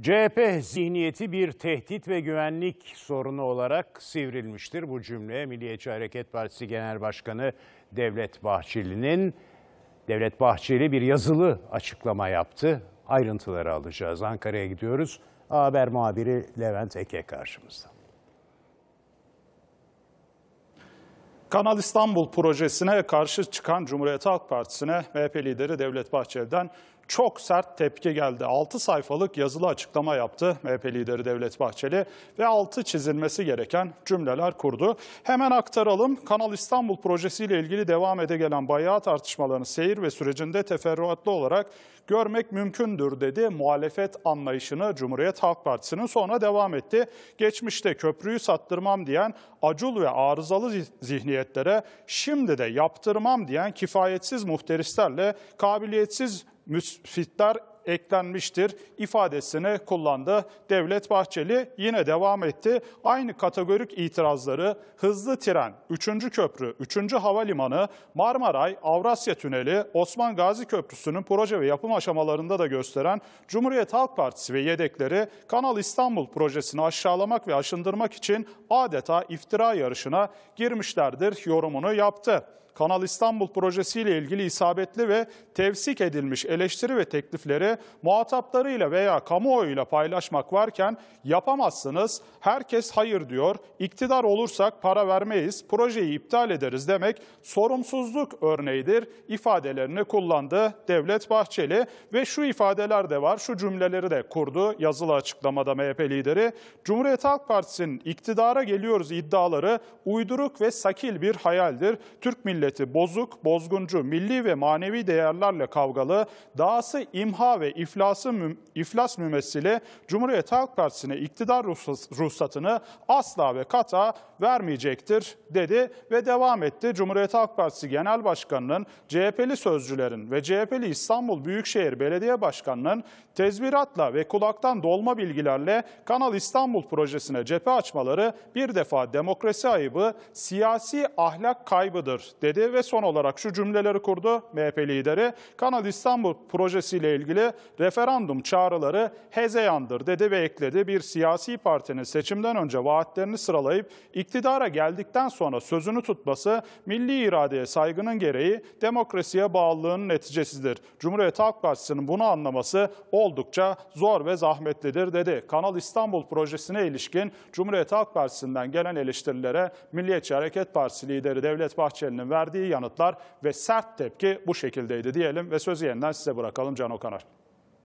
CHP zihniyeti bir tehdit ve güvenlik sorunu olarak sivrilmiştir. Bu cümle Milliyetçi Hareket Partisi Genel Başkanı Devlet Bahçeli'nin Devlet Bahçeli bir yazılı açıklama yaptı. Ayrıntıları alacağız. Ankara'ya gidiyoruz. A Haber muhabiri Levent Eke karşımızda. Kanal İstanbul projesine karşı çıkan Cumhuriyet Halk Partisi'ne MHP lideri Devlet Bahçeli'den çok sert tepki geldi. 6 sayfalık yazılı açıklama yaptı MHP lideri Devlet Bahçeli ve 6 çizilmesi gereken cümleler kurdu. Hemen aktaralım. Kanal İstanbul projesiyle ilgili devam ede gelen bayağı tartışmalarını seyir ve sürecinde teferruatlı olarak görmek mümkündür dedi. Muhalefet anlayışını Cumhuriyet Halk Partisi'nin sonra devam etti. Geçmişte köprüyü sattırmam diyen acul ve arızalı zihniyetlere şimdi de yaptırmam diyen kifayetsiz muhterislerle kabiliyetsiz müsfitler eklenmiştir ifadesini kullandı. Devlet Bahçeli yine devam etti. Aynı kategorik itirazları hızlı tren, 3. köprü, 3. havalimanı, Marmaray, Avrasya Tüneli, Osman Gazi Köprüsü'nün proje ve yapım aşamalarında da gösteren Cumhuriyet Halk Partisi ve yedekleri Kanal İstanbul projesini aşağılamak ve aşındırmak için adeta iftira yarışına girmişlerdir yorumunu yaptı. Kanal İstanbul projesiyle ilgili isabetli ve tevsik edilmiş eleştiri ve teklifleri muhataplarıyla veya kamuoyuyla paylaşmak varken yapamazsınız, herkes hayır diyor, iktidar olursak para vermeyiz, projeyi iptal ederiz demek sorumsuzluk örneğidir ifadelerini kullandı Devlet Bahçeli ve şu ifadeler de var, şu cümleleri de kurdu yazılı açıklamada MHP lideri. Cumhuriyet Halk Partisi'nin iktidara geliyoruz iddiaları uyduruk ve sakil bir hayaldir. Türk Milli milleti bozuk, bozguncu, milli ve manevi değerlerle kavgalı, dahası imha ve iflası mü, iflas mümessili Cumhuriyet Halk Partisi'ne iktidar ruhsatını asla ve kata vermeyecektir dedi ve devam etti. Cumhuriyet Halk Partisi Genel Başkanı'nın, CHP'li sözcülerin ve CHP'li İstanbul Büyükşehir Belediye Başkanı'nın tezviratla ve kulaktan dolma bilgilerle Kanal İstanbul projesine cephe açmaları bir defa demokrasi ayıbı, siyasi ahlak kaybıdır dedi dedi ve son olarak şu cümleleri kurdu MHP lideri. Kanal İstanbul projesiyle ilgili referandum çağrıları hezeyandır dedi ve ekledi. Bir siyasi partinin seçimden önce vaatlerini sıralayıp iktidara geldikten sonra sözünü tutması milli iradeye saygının gereği demokrasiye bağlılığının neticesidir. Cumhuriyet Halk Partisi'nin bunu anlaması oldukça zor ve zahmetlidir dedi. Kanal İstanbul projesine ilişkin Cumhuriyet Halk Partisi'nden gelen eleştirilere Milliyetçi Hareket Partisi lideri Devlet Bahçeli'nin verdiği verdiği yanıtlar ve sert tepki bu şekildeydi diyelim ve sözü yeniden size bırakalım Can Okanar.